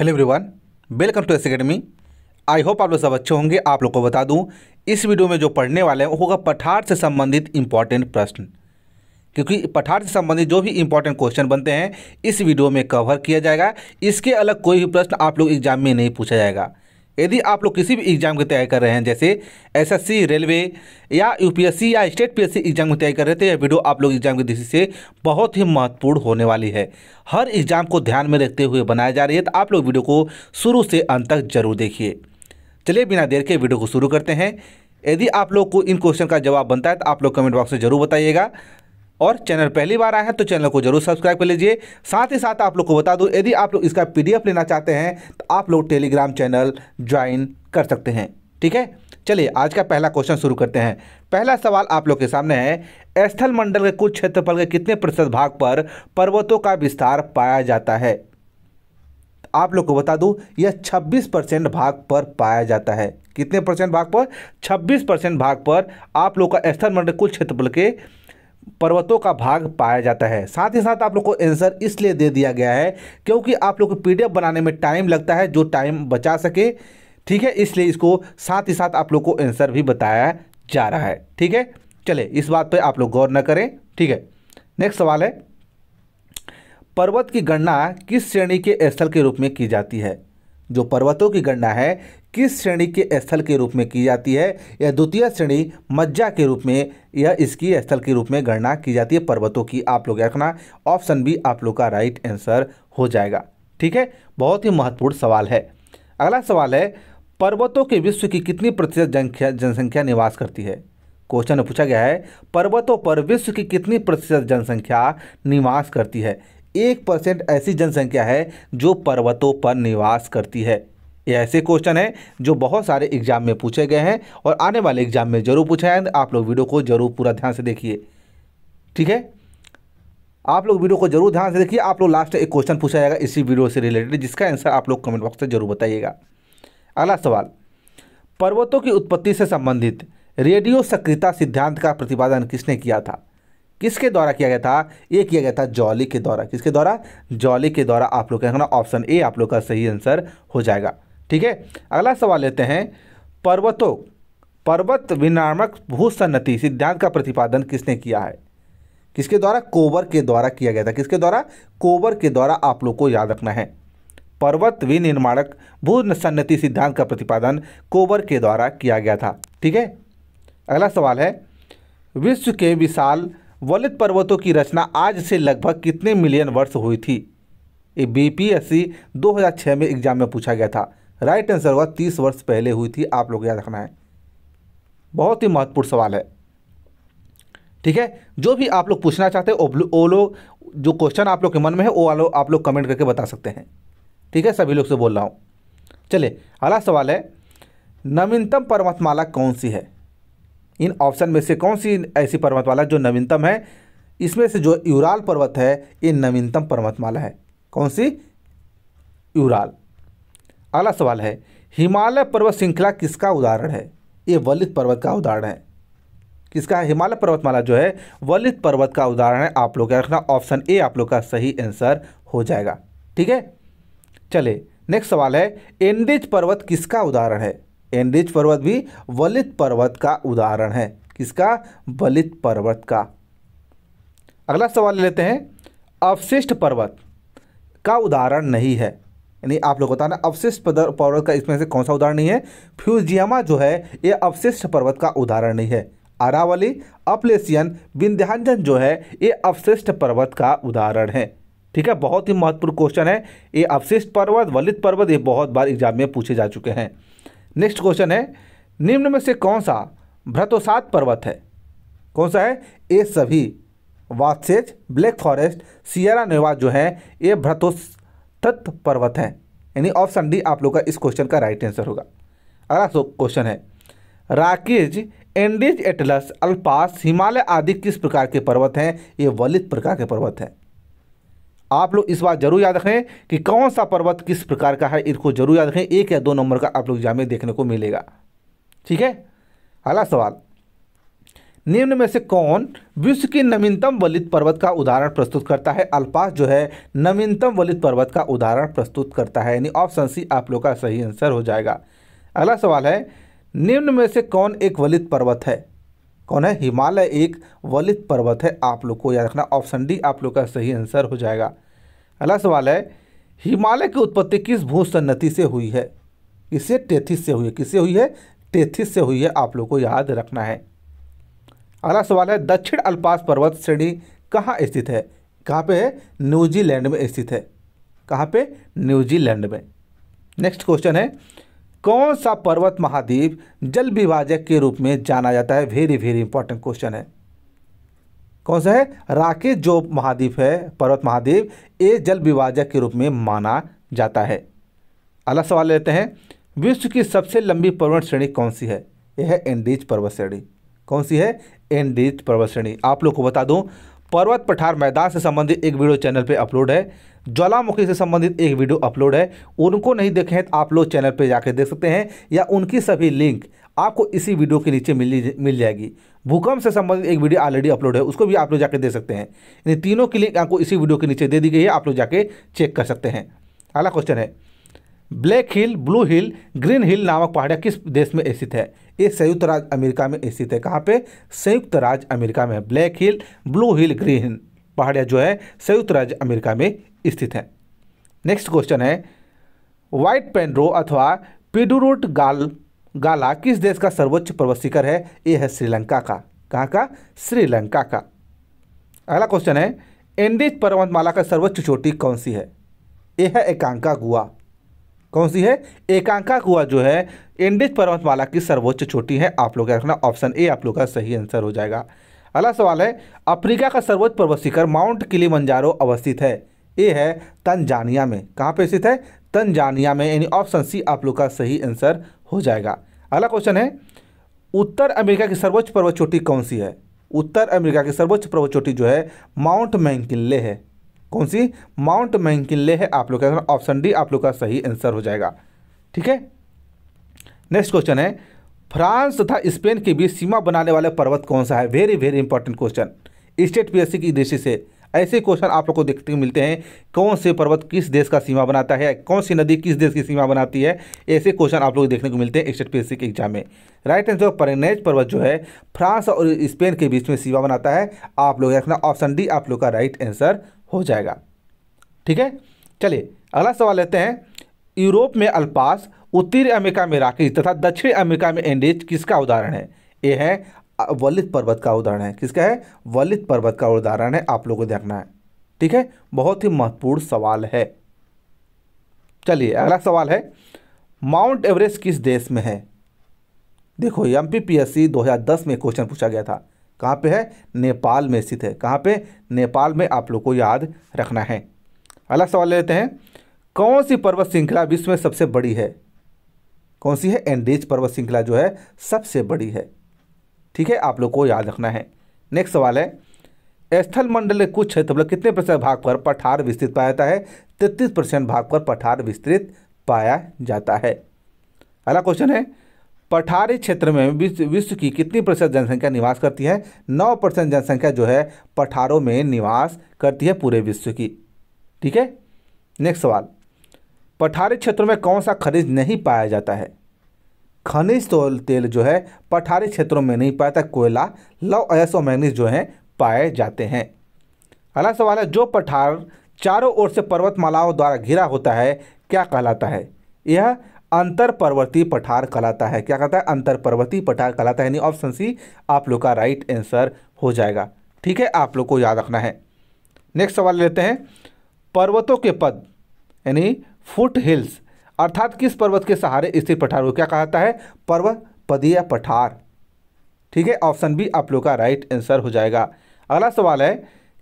hello everyone welcome to S academy I hope आप लोग सब अच्छे होंगे आप लोग को बता दूं इस वीडियो में जो पढ़ने वाले हैं वो होगा पठार से संबंधित इम्पॉर्टेंट प्रश्न क्योंकि पठार से संबंधित जो भी इम्पोर्टेंट क्वेश्चन बनते हैं इस वीडियो में कवर किया जाएगा इसके अलग कोई भी प्रश्न आप लोग एग्जाम में नहीं पूछा जाएगा यदि आप लोग किसी भी एग्ज़ाम की तैयारी कर रहे हैं जैसे एसएससी रेलवे या यूपीएससी या स्टेट पीएससी एग्ज़ाम की तैयारी कर रहे थे तो यह वीडियो आप लोग एग्ज़ाम की दृष्टि से बहुत ही महत्वपूर्ण होने वाली है हर एग्ज़ाम को ध्यान में रखते हुए बनाया जा रही है तो आप लोग वीडियो को शुरू से अंत तक जरूर देखिए चलिए बिना देर के वीडियो को शुरू करते हैं यदि आप लोग को इन क्वेश्चन का जवाब बनता है तो आप लोग कमेंट बॉक्स में जरूर बताइएगा और चैनल पहली बार आए हैं तो चैनल को जरूर सब्सक्राइब कर लीजिए साथ ही साथ आप लोग को बता दूं यदि आप लोग इसका पीडीएफ लेना चाहते हैं तो आप लोग टेलीग्राम चैनल ज्वाइन कर सकते हैं ठीक है चलिए आज का पहला क्वेश्चन शुरू करते हैं पहला सवाल आप लोग के सामने है स्थल मंडल के कुछ क्षेत्रफल के कितने प्रतिशत भाग पर पर्वतों का विस्तार पाया जाता है आप लोग को बता दूं यह 26 परसेंट भाग पर पाया जाता है कितने परसेंट भाग पर 26 परसेंट भाग पर आप लोग का स्थल मंडल कुल क्षेत्रफल के पर्वतों का भाग पाया जाता है साथ ही साथ आप लोग को आंसर इसलिए दे दिया गया है क्योंकि आप लोग को पीडीएफ बनाने में टाइम लगता है जो टाइम बचा सके ठीक है इसलिए इसको साथ ही साथ आप लोग को आंसर भी बताया जा रहा है ठीक है चले इस बात पर आप लोग गौर न करें ठीक है नेक्स्ट सवाल है पर्वत की गणना किस श्रेणी के स्थल के रूप में की जाती है जो पर्वतों की गणना है किस श्रेणी के स्थल के रूप में की जाती है यह द्वितीय श्रेणी मज्जा के रूप में यह इसकी स्थल के रूप में गणना की जाती है पर्वतों की आप लोग रखना ऑप्शन बी आप लोग का राइट आंसर हो जाएगा ठीक है बहुत ही महत्वपूर्ण सवाल है अगला सवाल है पर्वतों के विश्व की कितनी प्रतिशत जनसंख्या जनसंख्या निवास करती है क्वेश्चन में पूछा गया है पर्वतों पर विश्व की कितनी प्रतिशत जनसंख्या निवास करती है एक परसेंट ऐसी जनसंख्या है जो पर्वतों पर निवास करती है ये ऐसे क्वेश्चन हैं जो बहुत सारे एग्जाम में पूछे गए हैं और आने वाले एग्जाम में जरूर पूछे हैं आप लोग वीडियो को जरूर पूरा ध्यान से देखिए ठीक है आप लोग वीडियो को जरूर ध्यान से देखिए आप लोग लास्ट एक क्वेश्चन पूछा जाएगा इसी वीडियो से रिलेटेड जिसका आंसर आप लोग कमेंट बॉक्स में जरूर बताइएगा अगला सवाल पर्वतों की उत्पत्ति से संबंधित रेडियो सक्रियता सिद्धांत का प्रतिपादन किसने किया था किसके द्वारा किया गया था ये किया गया था जॉली के द्वारा किसके द्वारा जॉली के द्वारा आप लोग क्या ऑप्शन ए आप लोग का सही आंसर हो जाएगा ठीक है अगला सवाल लेते हैं पर्वतों पर्वत विनामक भूसन्नति सिद्धांत का प्रतिपादन किसने किया है किसके द्वारा कोबर के द्वारा किया गया था किसके द्वारा कोबर के द्वारा आप लोग को याद रखना है पर्वत विनिर्माणक भूसन्नति सिद्धांत का प्रतिपादन कोबर के द्वारा किया गया था ठीक है अगला सवाल है विश्व के विशाल वलित पर्वतों की रचना आज से लगभग कितने मिलियन वर्ष हुई थी ये बीपीएससी 2006 में एग्जाम में पूछा गया था राइट आंसर होगा तीस वर्ष पहले हुई थी आप लोग याद रखना है बहुत ही महत्वपूर्ण सवाल है ठीक है जो भी आप लोग पूछना चाहते हैं वो लोग जो क्वेश्चन आप लोग के मन में है वो आप लोग कमेंट करके बता सकते हैं ठीक है सभी लोग से बोल रहा हूँ चलिए अगला सवाल है नवीनतम पर्वतमाला कौन सी है इन ऑप्शन में से कौन सी ऐसी पर्वतमाला जो नवीनतम है इसमें से जो यूराल पर्वत है ये नवीनतम पर्वतमाला है कौन सी यूराल अगला सवाल है हिमालय पर्वत श्रृंखला किसका उदाहरण है ये वलित पर्वत का उदाहरण है किसका हिमालय पर्वतमाला जो है वलित पर्वत का उदाहरण है आप लोग रखना ऑप्शन ए आप लोग का सही आंसर हो जाएगा ठीक है चले नेक्स्ट सवाल है एंडिज पर्वत किसका उदाहरण है एंडिज पर्वत भी वलित पर्वत का उदाहरण है किसका वलित पर्वत का अगला सवाल लेते हैं अवशिष्ट पर्वत का उदाहरण नहीं है यानी आप लोग बताना अवशिष्ट पर्वत का इसमें से कौन सा उदाहरण नहीं है फ्यूजियामा जो है ये अवशिष्ट पर्वत का उदाहरण नहीं है अरावली अपलेसियन विंध्यांजन जो है ये अवशिष्ट पर्वत का उदाहरण है ठीक है बहुत ही महत्वपूर्ण क्वेश्चन है ये अवशिष्ट पर्वत वलित पर्वत ये बहुत बार एग्जाम में पूछे जा चुके हैं नेक्स्ट क्वेश्चन है निम्न में से कौन सा भ्रतोसात पर्वत है कौन सा है ये सभी Vosges Black Forest Sierra Nevada जो है ये भ्रतोस तत्व पर्वत हैं यानी ऑप्शन डी आप लोग का इस क्वेश्चन का राइट आंसर होगा अगला क्वेश्चन है Rockies Andes Atlas Alps Himalaya आदि किस प्रकार के पर्वत हैं ये वलित प्रकार के पर्वत हैं आप लोग इस बात जरूर याद रखें कि कौन सा पर्वत किस प्रकार का है इसको जरूर याद रखें एक या दो नंबर का आप लोग एग्जाम में देखने को मिलेगा ठीक है अगला सवाल निम्न में से कौन विश्व के नवीनतम वलित पर्वत का उदाहरण प्रस्तुत करता है अल्पास जो है नवीनतम वलित पर्वत का उदाहरण प्रस्तुत करता है यानी ऑप्शन सी आप लोग का सही आंसर हो जाएगा अगला सवाल है निम्न में से कौन एक वलित पर्वत है कौन है हिमालय एक वलित पर्वत है आप लोग को याद रखना ऑप्शन डी आप लोग का सही आंसर हो जाएगा अगला सवाल है हिमालय की उत्पत्ति किस भूसन्नति से हुई है इसे टेथिस से हुई है किससे हुई है टेथिस से हुई है आप लोग को याद रखना है अगला सवाल है दक्षिण अल्पास पर्वत श्रेणी कहाँ स्थित है कहाँ पे है न्यूजीलैंड में स्थित है कहाँ पे न्यूजीलैंड में नेक्स्ट क्वेश्चन है कौन सा पर्वत महाद्वीप जल विभाजक के रूप में जाना जाता है वेरी वेरी इंपॉर्टेंट क्वेश्चन है कौन सा है राकेश जो महाद्वीप है पर्वत महाद्वीप ये जल विभाजक के रूप में माना जाता है अगला सवाल लेते हैं विश्व की सबसे लंबी पर्वत श्रेणी कौन सी है यह है एंडीज पर्वत श्रेणी कौन सी है एन पर्वत श्रेणी आप लोग को बता दूं पर्वत पठार मैदान से संबंधित एक वीडियो चैनल पे अपलोड है ज्वालामुखी से संबंधित एक वीडियो अपलोड है उनको नहीं देखे हैं तो आप लोग चैनल पे जाकर देख सकते हैं या उनकी सभी लिंक आपको इसी वीडियो के नीचे मिल मिल जाएगी भूकंप से संबंधित एक वीडियो ऑलरेडी अपलोड है उसको भी आप लोग जाकर दे सकते हैं इन तीनों की लिंक आपको इसी वीडियो के नीचे दे दी गई है आप लोग जाके चेक कर सकते हैं अगला क्वेश्चन है Black Hill Blue Hill Green Hill नामक पहाड़ियाँ किस देश में स्थित है ये संयुक्त राज्य अमेरिका में स्थित है कहाँ पे संयुक्त राज्य अमेरिका में Black Hill Blue Hill Green Hill पहाड़ियाँ जो है संयुक्त राज्य अमेरिका में स्थित है नेक्स्ट क्वेश्चन है वाइट पेंड्रो अथवा पिडुरोट गाल गाला किस देश का सर्वोच्च पर्वत शिखर है ये है श्रीलंका का कहाँ का श्रीलंका का अगला क्वेश्चन है एंडीज पर्वतमाला का सर्वोच्च चोटी कौन सी है यह है एकांका गुआ कौन सी है एकांका कुआ जो है एंडिज पर्वतमाला की सर्वोच्च चोटी है आप लोग रखना ऑप्शन ए आप लोग का सही आंसर हो जाएगा अगला सवाल है अफ्रीका का सर्वोच्च पर्वत शिखर माउंट मंजारो अवस्थित है ए है तंजानिया में कहाँ पर स्थित है तंजानिया में यानी ऑप्शन सी आप लोग का सही आंसर हो जाएगा अगला क्वेश्चन है उत्तर अमेरिका की सर्वोच्च पर्वत चोटी कौन सी है उत्तर अमेरिका की सर्वोच्च पर्वत चोटी जो है माउंट मैंकिल्ले है कौन सी माउंट मैंकिले है आप लोग का ऑप्शन डी आप लोग का सही आंसर हो जाएगा ठीक है नेक्स्ट क्वेश्चन है फ्रांस तथा स्पेन के बीच सीमा बनाने वाले पर्वत कौन सा है very very important question state PSC की दृष्टि से ऐसे क्वेश्चन आप लोग को देखते मिलते हैं कौन से पर्वत किस देश का सीमा बनाता है कौन सी नदी किस देश की सीमा बनाती है ऐसे क्वेश्चन आप लोग देखने को मिलते हैं स्टेट पीएससी के एग्जाम में राइट आंसर परनेज पर्वत जो है फ्रांस और स्पेन के बीच में सीमा बनाता है आप लोग रखना ऑप्शन डी आप लोग का राइट आंसर हो जाएगा ठीक है चलिए अगला सवाल लेते हैं यूरोप में अल्पास उत्तरी अमेरिका में राकेश तथा दक्षिण अमेरिका में एंडेज किसका उदाहरण है यह है वलित पर्वत का उदाहरण है किसका है वलित पर्वत का उदाहरण है आप लोगों को देखना है ठीक है बहुत ही महत्वपूर्ण सवाल है चलिए अगला सवाल है माउंट एवरेस्ट किस देश में है देखो M P P S C 2010 में क्वेश्चन पूछा गया था कहाँ पे है नेपाल में स्थित है कहाँ पे नेपाल में आप लोग को याद रखना है अगला सवाल लेते हैं कौन सी पर्वत श्रृंखला विश्व में सबसे बड़ी है कौन सी है एंडीज पर्वत श्रृंखला जो है सबसे बड़ी है ठीक है आप लोग को याद रखना है नेक्स्ट सवाल है स्थल मंडल कुछ क्षेत्र मतलब कितने प्रतिशत भाग पर पठार विस्तृत पाया जाता है तैतीस परसेंट भाग पर पठार विस्तृत पाया जाता है अगला क्वेश्चन है पठारी क्षेत्र में विश्व विश्व की कितनी प्रतिशत जनसंख्या निवास करती है नौ परसेंट जनसंख्या जो है पठारों में निवास करती है पूरे विश्व की ठीक है नेक्स्ट सवाल पठारी क्षेत्रों में कौन सा खनिज नहीं पाया जाता है खनिज तो तेल जो है पठारी क्षेत्रों में नहीं पाया जाता कोयला लव अयस और जो हैं पाए जाते हैं अगला सवाल है जो पठार चारों ओर से पर्वतमालाओं द्वारा घिरा होता है क्या कहलाता है यह अंतर पर्वतीय पठार कहलाता है क्या कहता है अंतर पर्वतीय पठार कहलाता है यानी ऑप्शन सी आप लोग का राइट आंसर हो जाएगा ठीक है आप लोग को याद रखना है नेक्स्ट सवाल लेते हैं पर्वतों के पद यानी फुट हिल्स अर्थात किस पर्वत के सहारे स्थित पठार को क्या कहता है पर्वत पदीय पठार ठीक है ऑप्शन बी आप लोग का राइट आंसर हो जाएगा अगला सवाल है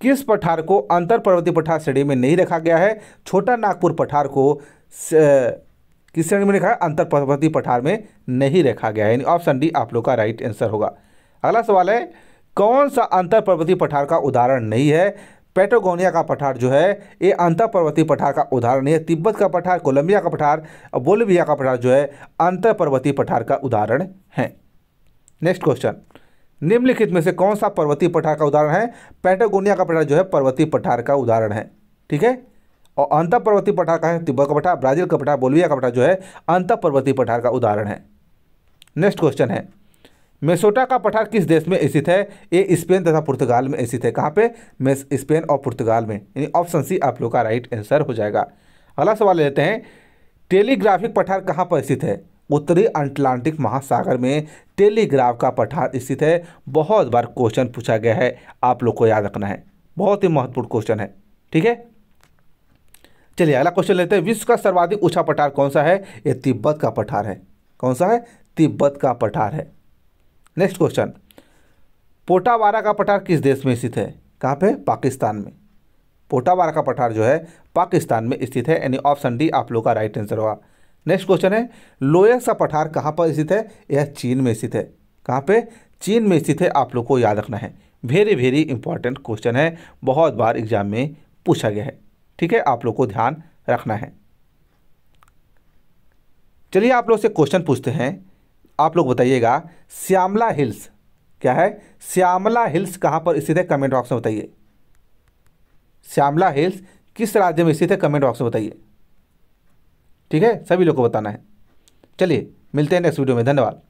किस पठार को अंतर पर्वतीय पठार श्रेणी में नहीं रखा गया है छोटा नागपुर पठार को किस श्रेणी में लिखा है अंतर पर्वतीय पठार में नहीं रखा गया है यानी ऑप्शन डी आप लोग का राइट आंसर होगा अगला सवाल है कौन सा अंतर पर्वतीय पठार का उदाहरण नहीं है पेटागोनिया का पठार जो है ये अंतर पर्वतीय पठार का उदाहरण नहीं है तिब्बत का पठार कोलंबिया का पठार बोलिविया का पठार जो है अंतर पर्वतीय पठार का उदाहरण है नेक्स्ट क्वेश्चन निम्नलिखित में से कौन सा पर्वतीय पठार का उदाहरण है पेटागोनिया का पठार जो है पर्वतीय पठार का उदाहरण है ठीक है और अंत पर्वतीय पठार का है तिब्बत का पठार ब्राज़ील का पठार बोलविया का पठार जो है अंत पर्वतीय पठार का उदाहरण है नेक्स्ट क्वेश्चन है मेसोटा का पठार किस देश में स्थित है ए स्पेन तथा पुर्तगाल में स्थित है कहाँ पे मेस स्पेन और पुर्तगाल में यानी ऑप्शन सी आप लोग का राइट आंसर हो जाएगा अगला सवाल लेते हैं टेलीग्राफिक पठार कहाँ पर स्थित है उत्तरी अटलांटिक महासागर में टेलीग्राफ का पठार स्थित है बहुत बार क्वेश्चन पूछा गया है आप लोग को याद रखना है बहुत ही महत्वपूर्ण क्वेश्चन है ठीक है चलिए अगला क्वेश्चन लेते हैं विश्व का सर्वाधिक ऊंचा पठार कौन सा है ये तिब्बत का पठार है कौन सा है तिब्बत का पठार है नेक्स्ट क्वेश्चन पोटावारा का पठार किस देश में स्थित है कहाँ पे पाकिस्तान में पोटावारा का पठार जो है पाकिस्तान में स्थित है यानी ऑप्शन डी आप लोग का राइट आंसर होगा नेक्स्ट क्वेश्चन है लोयस का पठार कहाँ पर स्थित है यह चीन में स्थित है कहाँ पे चीन में स्थित है आप लोग को याद रखना है वेरी वेरी इंपॉर्टेंट क्वेश्चन है बहुत बार एग्जाम में पूछा गया है ठीक है आप लोग को ध्यान रखना है चलिए आप लोग से क्वेश्चन पूछते हैं आप लोग बताइएगा श्यामला हिल्स क्या है श्यामला हिल्स कहां पर स्थित है कमेंट बॉक्स में बताइए श्यामला हिल्स किस राज्य में स्थित है कमेंट बॉक्स में बताइए ठीक है सभी लोग को बताना है चलिए मिलते हैं नेक्स्ट वीडियो में धन्यवाद